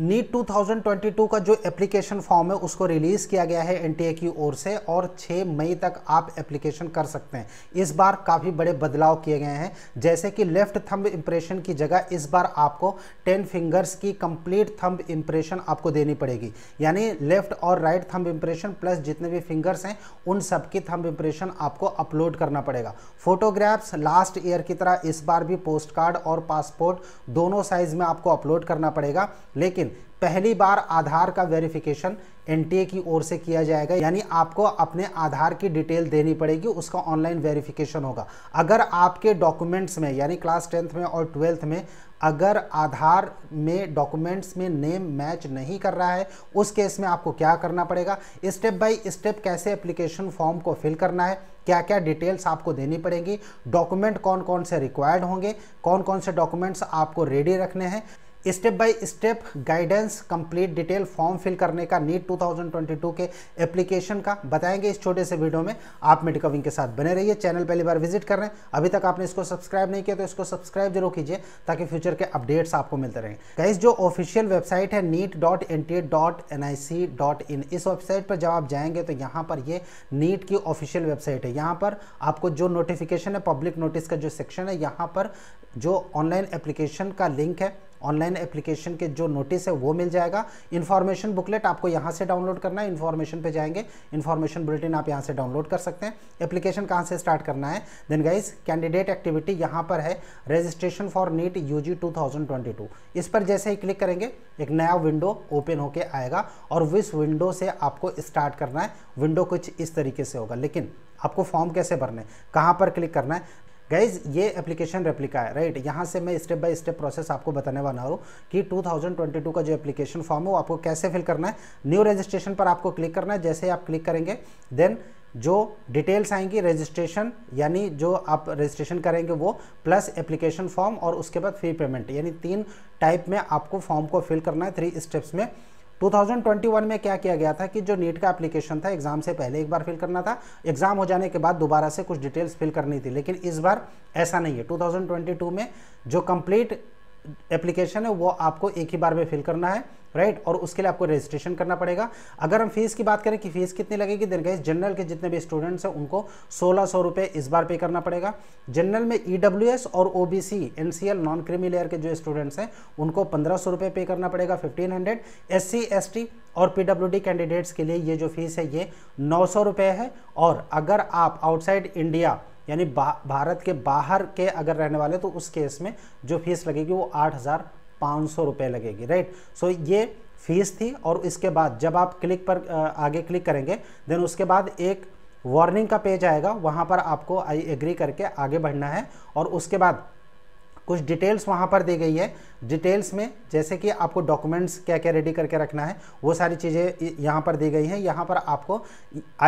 NEET 2022 का जो application form है उसको रिलीज़ किया गया है एनटीए की ओर से और 6 मई तक आप एप्लीकेशन कर सकते हैं इस बार काफ़ी बड़े बदलाव किए गए हैं जैसे कि लेफ्ट थंब इम्प्रेशन की जगह इस बार आपको 10 फिंगर्स की कंप्लीट थंब इम्प्रेशन आपको देनी पड़ेगी यानी लेफ्ट और राइट थंब इम्प्रेशन प्लस जितने भी फिंगर्स हैं उन सब की थम्ब इम्प्रेशन आपको अपलोड करना पड़ेगा फोटोग्राफ्स लास्ट ईयर की तरह इस बार भी पोस्ट कार्ड और पासपोर्ट दोनों साइज़ में आपको अपलोड करना पड़ेगा लेकिन लेकिन पहली बार आधार का वेरिफिकेशन एनटीए की ओर से किया जाएगा यानी आपको अपने आधार की डिटेल देनी पड़ेगी उसका ऑनलाइन वेरिफिकेशन होगा अगर आपके डॉक्यूमेंट्स में यानी क्लास टेंथ में और ट्वेल्थ में अगर आधार में डॉक्यूमेंट्स में नेम मैच नहीं कर रहा है उस केस में आपको क्या करना पड़ेगा स्टेप बाय स्टेप कैसे एप्लीकेशन फॉर्म को फिल करना है क्या क्या डिटेल्स आपको देनी पड़ेगी डॉक्यूमेंट कौन कौन से रिक्वायर्ड होंगे कौन कौन से डॉक्यूमेंट्स आपको रेडी रखने हैं step by step guidance complete detail form fill करने का नीट 2022 के एप्लीकेशन का बताएंगे इस छोटे से वीडियो में आप मेडिकल विंग के साथ बने रहिए चैनल पहली बार विजिट कर रहे हैं अभी तक आपने इसको सब्सक्राइब नहीं किया तो इसको सब्सक्राइब जरूर कीजिए ताकि फ्यूचर के अपडेट्स आपको मिलते रहें गाइज जो ऑफिशियल वेबसाइट है NEET dot N T dot N I C dot in इस वेबसाइट पर जब आप जाएंगे तो यहाँ पर ये नीट की ऑफिशियल वेबसाइट है यहाँ पर आपको जो नोटिफिकेशन है पब्लिक नोटिस का जो सेक्शन है यहाँ पर जो ऑनलाइन एप्लीकेशन का लिंक है ऑनलाइन एप्लीकेशन के जो नोटिस है वो मिल जाएगा इन्फॉर्मेशन बुकलेट आपको यहाँ से डाउनलोड करना है इन्फॉर्मेशन पे जाएंगे इन्फॉर्मेशन बुलेटिन आप यहाँ से डाउनलोड कर सकते हैं एप्लीकेशन कहाँ से स्टार्ट करना है देन गाइज कैंडिडेट एक्टिविटी यहाँ पर है registration for NEET U G इस पर जैसे ही क्लिक करेंगे एक नया विंडो ओपन होकर आएगा और विस विंडो से आपको स्टार्ट करना है विंडो कुछ इस तरीके से होगा लेकिन आपको फॉर्म कैसे भरना है कहाँ पर क्लिक करना है गाइज ये एप्लीकेशन रेप्लिका है राइट right? यहाँ से मैं स्टेप बाय स्टेप प्रोसेस आपको बताने वाला हूँ कि 2022 का जो एप्लीकेशन फॉर्म है वो आपको कैसे फिल करना है न्यू रजिस्ट्रेशन पर आपको क्लिक करना है जैसे ही आप क्लिक करेंगे देन जो डिटेल्स आएंगी रजिस्ट्रेशन यानी जो आप रजिस्ट्रेशन करेंगे वो प्लस एप्लीकेशन फॉर्म और उसके बाद फ्री पेमेंट यानी तीन टाइप में आपको फॉर्म को फिल करना है थ्री स्टेप्स में 2021 में क्या किया गया था कि जो नीट का एप्लीकेशन था एग्जाम से पहले एक बार फिल करना था एग्जाम हो जाने के बाद दोबारा से कुछ डिटेल्स फिल करनी थी लेकिन इस बार ऐसा नहीं है 2022 में जो कंप्लीट एप्लीकेशन है वो आपको एक ही बार में फिल करना है राइट और उसके लिए आपको रजिस्ट्रेशन करना पड़ेगा अगर हम फीस की बात करें कि फीस कितनी लगेगी देन गई जनरल के जितने भी स्टूडेंट्स हैं उनको सोलह सौ रुपये इस बार पे करना पड़ेगा जनरल में ई e और O B C N C L non creamy layer के जो स्टूडेंट्स हैं उनको पंद्रह सौ रुपये पे करना पड़ेगा fifteen hundred S C S T और पी डब्ल्यू डी कैंडिडेट्स के लिए ये जो फीस है ये नौ सौ रुपये है और अगर आप आउटसाइड इंडिया यानी भारत के बाहर के अगर रहने वाले तो उस केस में जो फीस लगेगी वो आठ हज़ार पाँच सौ रुपये लगेगी राइट सो ये फीस थी और इसके बाद जब आप क्लिक पर आगे क्लिक करेंगे देन उसके बाद एक वार्निंग का पेज आएगा वहाँ पर आपको आई एग्री करके आगे बढ़ना है और उसके बाद कुछ डिटेल्स वहाँ पर दी गई है डिटेल्स में जैसे कि आपको डॉक्यूमेंट्स क्या क्या रेडी करके रखना है वो सारी चीज़ें यहाँ पर दी गई हैं यहाँ पर आपको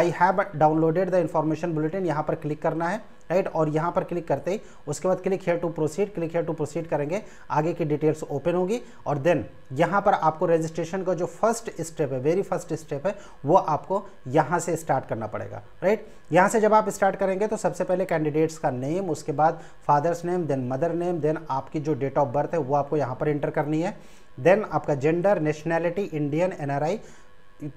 I have downloaded the information bulletin यहाँ पर क्लिक करना है राइट और यहाँ पर क्लिक करते ही उसके बाद click here to proceed click here to proceed करेंगे आगे की डिटेल्स ओपन होगी और देन यहाँ पर आपको रजिस्ट्रेशन का जो फर्स्ट स्टेप है वेरी फर्स्ट स्टेप है वो आपको यहाँ से स्टार्ट करना पड़ेगा राइट यहाँ से जब आप स्टार्ट करेंगे तो सबसे पहले कैंडिडेट्स का नेम उसके बाद father's name then mother name then आपकी जो डेट ऑफ बर्थ है वो आपको यहाँ पर इंटर करनी है देन आपका gender nationality Indian NRI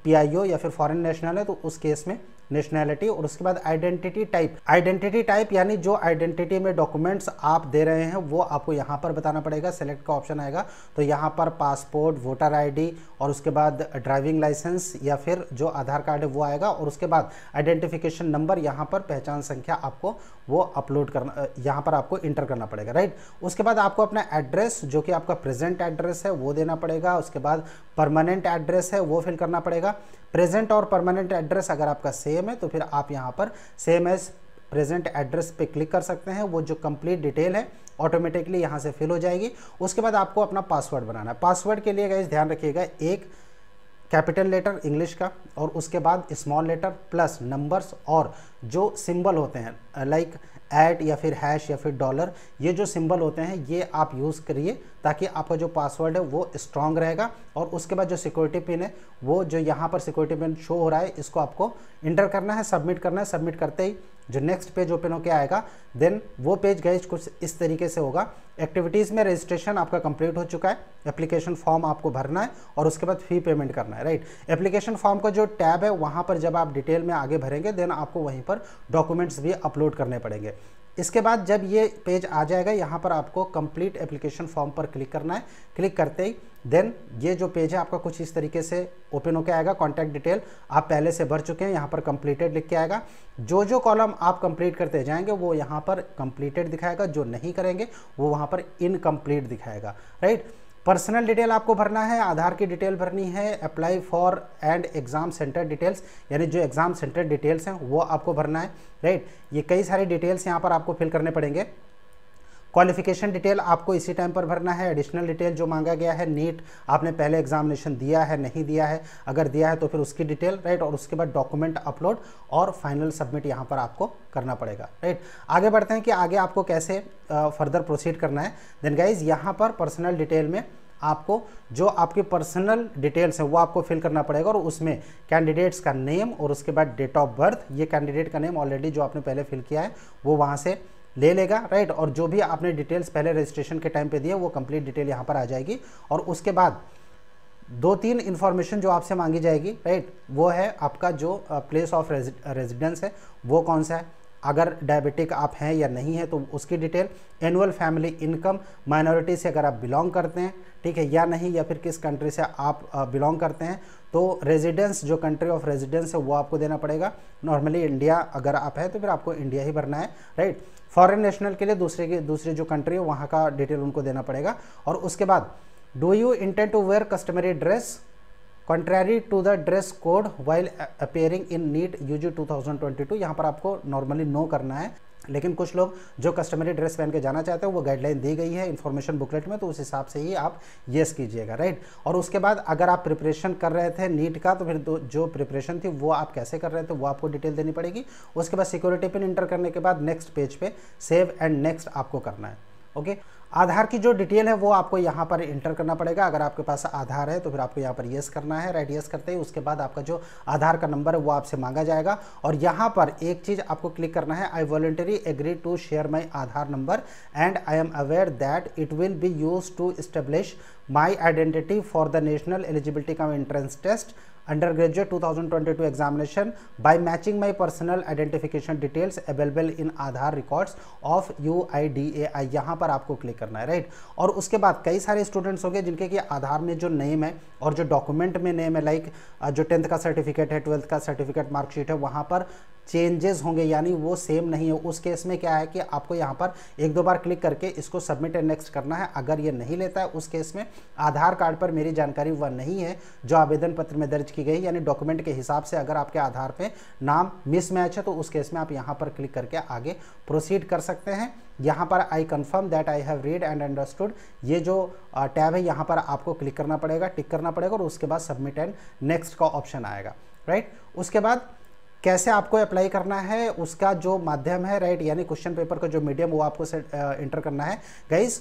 PIO या फिर फॉरेन नेशनल है तो उस केस में नेशनैलिटी और उसके बाद आइडेंटिटी टाइप आइडेंटिटी टाइप यानी जो आइडेंटिटी में डॉक्यूमेंट्स आप दे रहे हैं वो आपको यहाँ पर बताना पड़ेगा सेलेक्ट का ऑप्शन आएगा तो यहाँ पर पासपोर्ट वोटर आई और उसके बाद ड्राइविंग लाइसेंस या फिर जो आधार कार्ड है वो आएगा और उसके बाद आइडेंटिफिकेशन नंबर यहाँ पर पहचान संख्या आपको वो अपलोड करना यहाँ पर आपको इंटर करना पड़ेगा राइट उसके बाद आपको अपना एड्रेस जो कि आपका प्रेजेंट एड्रेस है वो देना पड़ेगा उसके बाद परमानेंट एड्रेस है वो फिल करना पड़ेगा प्रेजेंट और परमानेंट एड्रेस अगर आपका सेम है तो फिर आप यहाँ पर सेम एज प्रेजेंट एड्रेस पे क्लिक कर सकते हैं वो जो कंप्लीट डिटेल है ऑटोमेटिकली यहाँ से फिल हो जाएगी उसके बाद आपको अपना पासवर्ड बनाना है पासवर्ड के लिए गए ध्यान रखिएगा एक कैपिटल लेटर इंग्लिश का और उसके बाद स्मॉल लेटर प्लस नंबर्स और जो सिंबल होते हैं लाइक एट ऐट या फिर हैश या फिर डॉलर ये जो सिंबल होते हैं ये आप यूज़ करिए ताकि आपका जो पासवर्ड है वो स्ट्रांग रहेगा और उसके बाद जो सिक्योरिटी पिन है वो जो यहाँ पर सिक्योरिटी पिन शो हो रहा है इसको आपको इंटर करना है सबमिट करना है सबमिट करते ही जो नेक्स्ट पेज ओपन होकर आएगा देन वो पेज गए कुछ इस तरीके से होगा एक्टिविटीज़ में रजिस्ट्रेशन आपका कंप्लीट हो चुका है एप्लीकेशन फॉर्म आपको भरना है और उसके बाद फी पेमेंट करना है राइट एप्लीकेशन फॉर्म का जो टैब है वहाँ पर जब आप डिटेल में आगे भरेंगे देन आपको वहीं पर डॉक्यूमेंट्स भी अपलोड करने पड़ेंगे इसके बाद जब ये पेज आ जाएगा यहाँ पर आपको कंप्लीट एप्लीकेशन फॉर्म पर क्लिक करना है क्लिक करते ही देन ये जो पेज है आपका कुछ इस तरीके से ओपन होकर आएगा कॉन्टैक्ट डिटेल आप पहले से भर चुके हैं यहाँ पर कंप्लीटेड लिख के आएगा जो जो कॉलम आप कंप्लीट करते जाएंगे वो यहाँ पर कंप्लीटेड दिखाएगा जो नहीं करेंगे वो वहाँ पर इनकम्प्लीट दिखाएगा राइट पर्सनल डिटेल आपको भरना है आधार की डिटेल भरनी है apply for and exam centre details यानी जो एग्ज़ाम सेंटर डिटेल्स हैं वो आपको भरना है राइट ये कई सारी डिटेल्स यहाँ पर आपको फिल करने पड़ेंगे क्वालिफिकेशन डिटेल आपको इसी टाइम पर भरना है एडिशनल डिटेल जो मांगा गया है नीट आपने पहले एग्जामिनेशन दिया है नहीं दिया है अगर दिया है तो फिर उसकी डिटेल राइट और उसके बाद डॉक्यूमेंट अपलोड और फाइनल सबमिट यहाँ पर आपको करना पड़ेगा राइट आगे बढ़ते हैं कि आगे आपको कैसे फर्दर प्रोसीड करना है देन गाइज यहाँ पर पर्सनल डिटेल में आपको जो आपके पर्सनल डिटेल्स हैं वो आपको फिल करना पड़ेगा और उसमें कैंडिडेट्स का नेम और उसके बाद डेट ऑफ बर्थ ये कैंडिडेट का नेम ऑलरेडी जो आपने पहले फिल किया है वो वहाँ से ले लेगा राइट और जो भी आपने डिटेल्स पहले रजिस्ट्रेशन के टाइम पे दिए वो कंप्लीट डिटेल यहाँ पर आ जाएगी और उसके बाद दो तीन इन्फॉर्मेशन जो आपसे मांगी जाएगी राइट वो है आपका जो प्लेस ऑफ रेजिडेंस है वो कौन सा है अगर डायबिटिक आप हैं या नहीं है तो उसकी detail annual family income minority से अगर आप बिलोंग करते हैं ठीक है या नहीं या फिर किस कंट्री से आप बिलोंग करते हैं तो रेजिडेंस जो कंट्री ऑफ रेजिडेंस है वो आपको देना पड़ेगा नॉर्मली इंडिया अगर आप हैं तो फिर आपको इंडिया ही भरना है राइट फॉरेन नेशनल के लिए दूसरे की दूसरी जो कंट्री है वहाँ का डिटेल उनको देना पड़ेगा और उसके बाद do you intent to wear customary dress contrary to the dress code while appearing in NEET U G two thousand twenty two यहाँ पर आपको नॉर्मली नो करना है लेकिन कुछ लोग जो कस्टमरी ड्रेस पहन के जाना चाहते हैं वो गाइडलाइन दी गई है इन्फॉर्मेशन बुकलेट में तो उस हिसाब से ही आप येस कीजिएगा राइट और उसके बाद अगर आप प्रिपरेशन कर रहे थे नीट का तो फिर जो प्रिपरेशन थी वो आप कैसे कर रहे थे वो आपको डिटेल देनी पड़ेगी उसके बाद सिक्योरिटी पिन इंटर करने के बाद नेक्स्ट पेज पे सेव एंड नेक्स्ट आपको करना है ओके okay? आधार की जो डिटेल है वो आपको यहाँ पर इंटर करना पड़ेगा अगर आपके पास आधार है तो फिर आपको यहाँ पर येस करना है राइट येस करते ही उसके बाद आपका जो आधार का नंबर है वो आपसे मांगा जाएगा और यहाँ पर एक चीज़ आपको क्लिक करना है I voluntary agree to share my Aadhaar number and I am aware that it will be use to establish my identity for the national eligibility cum entrance test under matching my personal identification details available in Aadhaar records of U I D A I यहाँ पर आपको click करना है right और उसके बाद कई सारे स्टूडेंट्स होंगे जिनके कि आधार में जो नेम है और जो डॉक्यूमेंट में नेम है लाइक जो टेंथ का सर्टिफिकेट है ट्वेल्थ का सर्टिफिकेट मार्कशीट है वहाँ पर चेंजेस होंगे यानी वो सेम नहीं है उस केस में क्या है कि आपको यहाँ पर एक दो बार क्लिक करके इसको सबमिट एंड नेक्स्ट करना है अगर ये नहीं लेता है उस केस में आधार कार्ड पर मेरी जानकारी वह नहीं है जो आवेदन पत्र में दर्ज की गई यानी डॉक्यूमेंट के हिसाब से अगर आपके आधार पे नाम मिसमैच है तो उस केस में आप यहाँ पर क्लिक करके आगे प्रोसीड कर सकते हैं यहाँ पर I confirm that I have read and understood ये जो टैब है यहाँ पर आपको क्लिक करना पड़ेगा टिक करना पड़ेगा और उसके बाद सबमिट एंड नेक्स्ट का ऑप्शन आएगा राइट उसके बाद कैसे आपको अप्लाई करना है उसका जो माध्यम है राइट यानी क्वेश्चन पेपर का जो मीडियम वो आपको सेट इंटर करना है गाइज़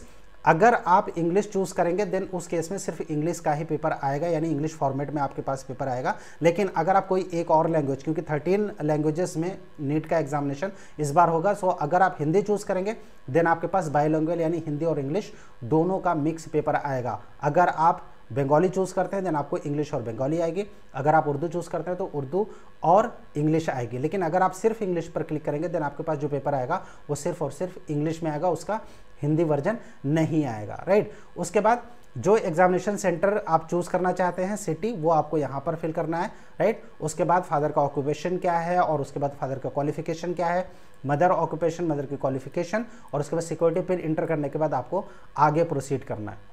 अगर आप इंग्लिश चूज़ करेंगे देन उस केस में सिर्फ इंग्लिश का ही पेपर आएगा यानी इंग्लिश फॉर्मेट में आपके पास पेपर आएगा लेकिन अगर आप कोई एक और लैंग्वेज क्योंकि थर्टीन लैंग्वेजेस में नीट का एग्जामिनेशन इस बार होगा सो अगर आप हिंदी चूज़ करेंगे देन आपके पास बायोलैंग्वेज यानी हिंदी और इंग्लिश दोनों का मिक्स पेपर आएगा अगर आप बंगाली चूज़ करते हैं देन आपको इंग्लिश और बंगाली आएगी अगर आप उर्दू चूज़ करते हैं तो उर्दू और इंग्लिश आएगी लेकिन अगर आप सिर्फ इंग्लिश पर क्लिक करेंगे देन आपके पास जो पेपर आएगा वो सिर्फ और सिर्फ इंग्लिश में आएगा उसका हिंदी वर्जन नहीं आएगा राइट उसके बाद जो एग्जामिनेशन सेंटर आप चूज़ करना चाहते हैं सिटी वो आपको यहाँ पर फिल करना है राइट उसके बाद फादर का ऑक्यूपेशन क्या है और उसके बाद फादर का क्वालिफिकेशन क्या है मदर ऑक्यूपेशन मदर की क्वालिफिकेशन और उसके बाद सिक्योरिटी पिन इंटर करने के बाद आपको आगे प्रोसीड करना है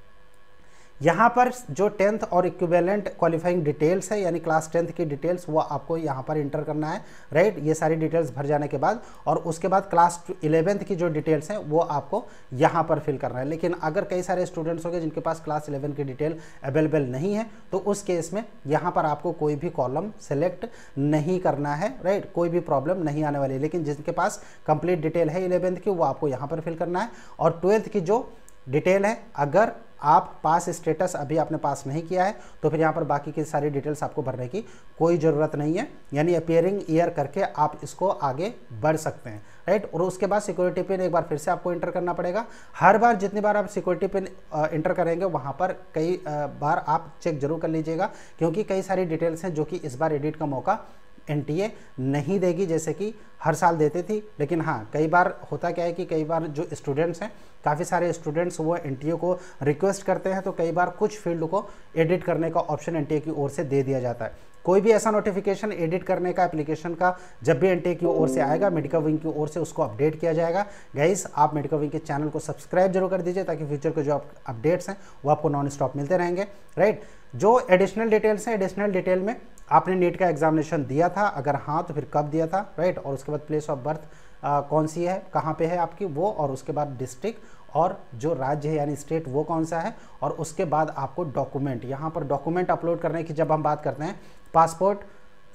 यहाँ पर जो टेंथ और इक्विवेलेंट क्वालिफाइंग डिटेल्स है यानी क्लास टेंथ की डिटेल्स वो आपको यहाँ पर इंटर करना है राइट ये सारी डिटेल्स भर जाने के बाद और उसके बाद क्लास इलेवेंथ की जो डिटेल्स हैं वो आपको यहाँ पर फिल करना है लेकिन अगर कई सारे स्टूडेंट्स होंगे जिनके पास क्लास इलेवन की डिटेल अवेलेबल नहीं है तो उस केस में यहाँ पर आपको कोई भी कॉलम सेलेक्ट नहीं करना है राइट कोई भी प्रॉब्लम नहीं आने वाली लेकिन जिनके पास कंप्लीट डिटेल है इलेवेंथ की वो आपको यहाँ पर फिल करना है और ट्वेल्थ की जो डिटेल है अगर आप पास स्टेटस अभी आपने पास नहीं किया है तो फिर यहाँ पर बाकी की सारी डिटेल्स आपको भरने की कोई ज़रूरत नहीं है यानी अपेयरिंग ईयर करके आप इसको आगे बढ़ सकते हैं राइट और उसके बाद सिक्योरिटी पिन एक बार फिर से आपको इंटर करना पड़ेगा हर बार जितनी बार आप सिक्योरिटी पिन इंटर करेंगे वहाँ पर कई बार आप चेक जरूर कर लीजिएगा क्योंकि कई सारी डिटेल्स हैं जो कि इस बार एडिट का मौका एनटीए नहीं देगी जैसे कि हर साल देती थी लेकिन हाँ कई बार होता क्या है कि कई बार जो स्टूडेंट्स हैं काफ़ी सारे स्टूडेंट्स वो एन को रिक्वेस्ट करते हैं तो कई बार कुछ फील्ड को एडिट करने का ऑप्शन एन की ओर से दे दिया जाता है कोई भी ऐसा नोटिफिकेशन एडिट करने का एप्लीकेशन का जब भी एन की ओर से आएगा मेडिकल विंग की ओर से उसको अपडेट किया जाएगा गाइस आप मेडिकल विंग के चैनल को सब्सक्राइब जरूर कर दीजिए ताकि फ्यूचर के जो अपडेट्स हैं वो आपको नॉन स्टॉप मिलते रहेंगे राइट जो एडिशनल डिटेल्स हैं एडिशनल डिटेल में आपने नेट का एग्जामिनेशन दिया था अगर हाँ तो फिर कब दिया था राइट और उसके बाद प्लेस ऑफ बर्थ कौन सी है कहाँ पे है आपकी वो और उसके बाद डिस्ट्रिक्ट और जो राज्य है यानी स्टेट वो कौन सा है और उसके बाद आपको डॉक्यूमेंट यहाँ पर डॉक्यूमेंट अपलोड करने की जब हम बात करते हैं पासपोर्ट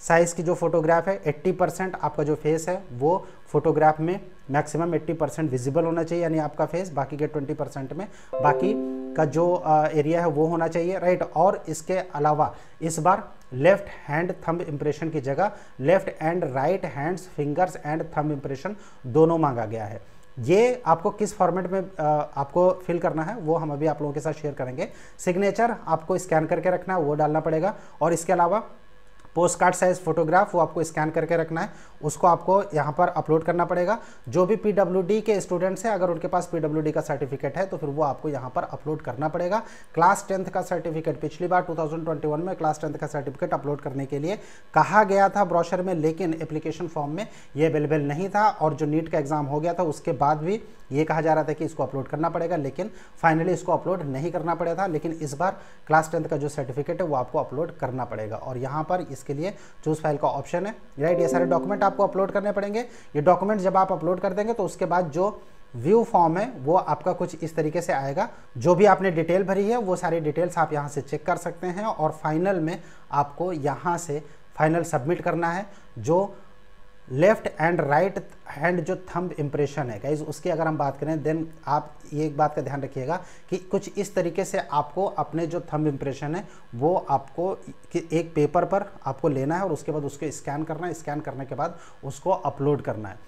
साइज़ की जो फोटोग्राफ है 80 परसेंट आपका जो फेस है वो फोटोग्राफ में मैक्सिमम 80 परसेंट विजिबल होना चाहिए यानी आपका फेस बाकी के 20 परसेंट में बाकी का जो एरिया है वो होना चाहिए राइट और इसके अलावा इस बार लेफ्ट हैंड थंब इम्प्रेशन की जगह left and right hands fingers and thumb impression दोनों मांगा गया है ये आपको किस फॉर्मेट में आपको फिल करना है वो हम अभी आप लोगों के साथ शेयर करेंगे सिग्नेचर आपको स्कैन करके रखना है वो डालना पड़ेगा और इसके अलावा पोस्ट कार्ड साइज फोटोग्राफ वो आपको स्कैन करके रखना है उसको आपको यहाँ पर अपलोड करना पड़ेगा जो भी पी के स्टूडेंट्स हैं अगर उनके पास पी का सर्टिफिकेट है तो फिर वो आपको यहाँ पर अपलोड करना पड़ेगा क्लास टेंथ का सर्टिफिकेट पिछली बार टू में क्लास टेंथ का सर्टिफिकेट अपलोड करने के लिए कहा गया था ब्रॉशर में लेकिन एप्लीकेशन फॉर्म में ये अवेलेबल नहीं था और जो नीट का एग्ज़ाम हो गया था उसके बाद भी ये कहा जा रहा था कि इसको अपलोड करना पड़ेगा लेकिन फाइनली इसको अपलोड नहीं करना पड़ा था लेकिन इस बार क्लास टेंथ का जो सर्टिफिकेट है वो आपको अपलोड करना पड़ेगा और यहाँ पर इस इसके लिए चूज़ फाइल का ऑप्शन है राइट ये सारे डॉक्यूमेंट आपको अपलोड करने पड़ेंगे ये डॉक्यूमेंट जब आप अपलोड कर देंगे तो उसके बाद जो व्यू फॉर्म है वो आपका कुछ इस तरीके से आएगा जो भी आपने डिटेल भरी है वो सारी डिटेल्स आप यहाँ से चेक कर सकते हैं और फाइनल में आपको यहाँ से फाइनल सबमिट करना है जो लेफ्ट एंड राइट हैंड जो थंब इम्प्रेशन है गाइज उसकी अगर हम बात करें देन आप ये एक बात का ध्यान रखिएगा कि कुछ इस तरीके से आपको अपने जो थंब इम्प्रेशन है वो आपको एक पेपर पर आपको लेना है और उसके बाद उसको स्कैन करना है स्कैन करने के बाद उसको अपलोड करना है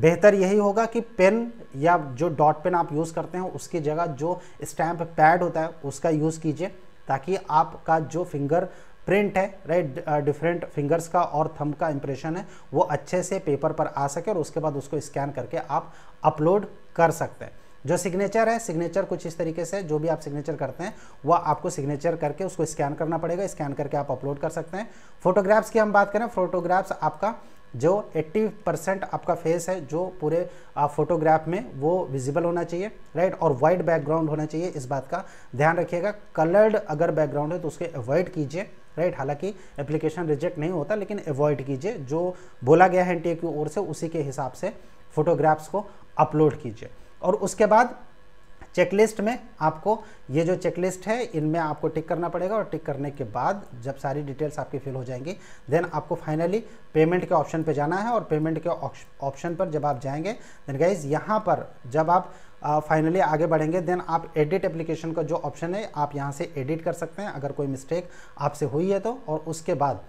बेहतर यही होगा कि पेन या जो डॉट पेन आप यूज़ करते हैं उसकी जगह जो स्टैम्प पैड होता है उसका यूज़ कीजिए ताकि आपका जो फिंगर प्रिंट है राइट डिफरेंट फिंगर्स का और थम का इंप्रेशन है वो अच्छे से पेपर पर आ सके और उसके बाद उसको स्कैन करके आप अपलोड कर सकते हैं जो सिग्नेचर है सिग्नेचर कुछ इस तरीके से जो भी आप सिग्नेचर करते हैं वह आपको सिग्नेचर करके उसको स्कैन करना पड़ेगा स्कैन करके आप अपलोड कर सकते हैं फोटोग्राफ्स की हम बात करें फोटोग्राफ्स आपका जो 80 परसेंट आपका फेस है जो पूरे फोटोग्राफ में वो विजिबल होना चाहिए राइट और वाइट बैकग्राउंड होना चाहिए इस बात का ध्यान रखिएगा कलर्ड अगर बैकग्राउंड है तो उसके अवॉइड कीजिए राइट हालांकि एप्लीकेशन रिजेक्ट नहीं होता लेकिन अवॉइड कीजिए जो बोला गया है एन की ओर से उसी के हिसाब से फोटोग्राफ्स को अपलोड कीजिए और उसके बाद चेकलिस्ट में आपको ये जो चेकलिस्ट है इनमें आपको टिक करना पड़ेगा और टिक करने के बाद जब सारी डिटेल्स आपकी फिल हो जाएंगी देन आपको फाइनली पेमेंट के ऑप्शन पे जाना है और पेमेंट के ऑप्शन पर जब आप जाएंगे देन गाइज यहाँ पर जब आप फाइनली आगे बढ़ेंगे देन आप एडिट एप्लीकेशन का जो ऑप्शन है आप यहाँ से एडिट कर सकते हैं अगर कोई मिस्टेक आपसे हुई है तो और उसके बाद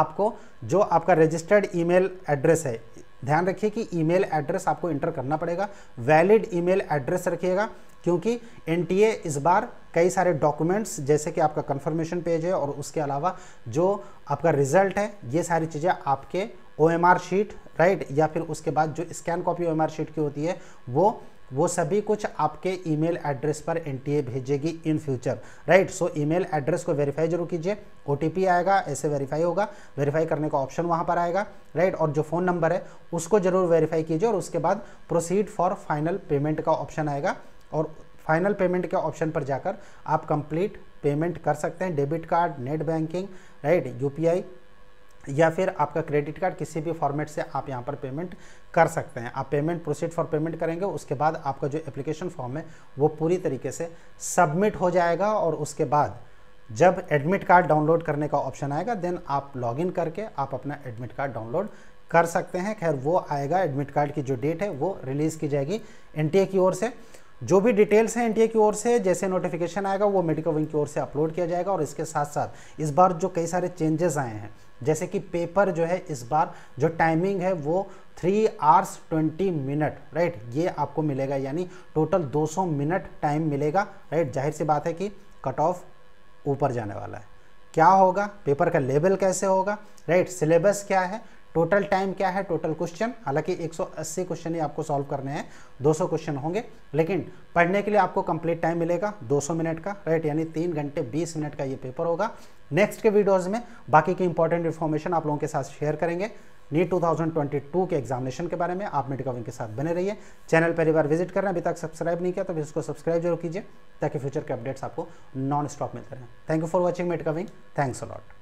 आपको जो आपका रजिस्टर्ड ईमेल एड्रेस है ध्यान रखिए कि ईमेल एड्रेस आपको इंटर करना पड़ेगा वैलिड ईमेल एड्रेस रखिएगा क्योंकि एन इस बार कई सारे डॉक्यूमेंट्स जैसे कि आपका कंफर्मेशन पेज है और उसके अलावा जो आपका रिजल्ट है ये सारी चीज़ें आपके ओ शीट राइट या फिर उसके बाद जो स्कैन कॉपी ओ शीट की होती है वो वो सभी कुछ आपके ईमेल एड्रेस पर एनटीए भेजेगी in future right so email address को वेरीफाई जरूर कीजिए ओटीपी आएगा ऐसे वेरीफाई होगा वेरीफाई करने का ऑप्शन वहाँ पर आएगा राइट और जो फ़ोन नंबर है उसको ज़रूर वेरीफाई कीजिए और उसके बाद प्रोसीड फॉर फाइनल पेमेंट का ऑप्शन आएगा और फाइनल पेमेंट के ऑप्शन पर जाकर आप कंप्लीट पेमेंट कर सकते हैं debit card net banking right UPI या फिर आपका क्रेडिट कार्ड किसी भी फॉर्मेट से आप यहाँ पर पेमेंट कर सकते हैं आप पेमेंट प्रोसीड फॉर पेमेंट करेंगे उसके बाद आपका जो एप्लीकेशन फॉर्म है वो पूरी तरीके से सबमिट हो जाएगा और उसके बाद जब एडमिट कार्ड डाउनलोड करने का ऑप्शन आएगा देन आप लॉगिन करके आप अपना एडमिट कार्ड डाउनलोड कर सकते हैं खैर वो आएगा एडमिट कार्ड की जो डेट है वो रिलीज़ की जाएगी एन की ओर से जो भी डिटेल्स हैं एनटीए की ओर से जैसे नोटिफिकेशन आएगा वो मेडिकल विंग की ओर से अपलोड किया जाएगा और इसके साथ साथ इस बार जो कई सारे चेंजेस आए हैं जैसे कि पेपर जो है इस बार जो टाइमिंग है वो three hours twenty minute right ये आपको मिलेगा यानी टोटल 200 मिनट टाइम मिलेगा राइट जाहिर सी बात है कि कट ऑफ ऊपर जाने वाला है क्या होगा पेपर का लेवल कैसे होगा राइट सिलेबस क्या है टोटल टाइम क्या है टोटल क्वेश्चन हालांकि 180 क्वेश्चन ही आपको सॉल्व करने हैं 200 क्वेश्चन होंगे लेकिन पढ़ने के लिए आपको कंप्लीट टाइम मिलेगा 200 मिनट का राइट यानी तीन घंटे 20 मिनट का ये पेपर होगा नेक्स्ट के वीडियोस में बाकी की इंपॉर्टेंट इन्फॉर्मेशन आप लोगों के साथ शेयर करेंगे नीट टू के एग्जामिनेशन के बारे में आप मेडिका विंग के साथ बने रहिए चैनल पहली बार विजिट करना अभी तक सब्सक्राइब नहीं किया तो इसको सब्सक्राइब जरूर कीजिए ताकि फ्यूचर के अपडेट्स आपको नॉन स्टॉप मिलते रहें थैंक यू फॉर वॉचिंग मेडिका विंग थैंक्स अलॉट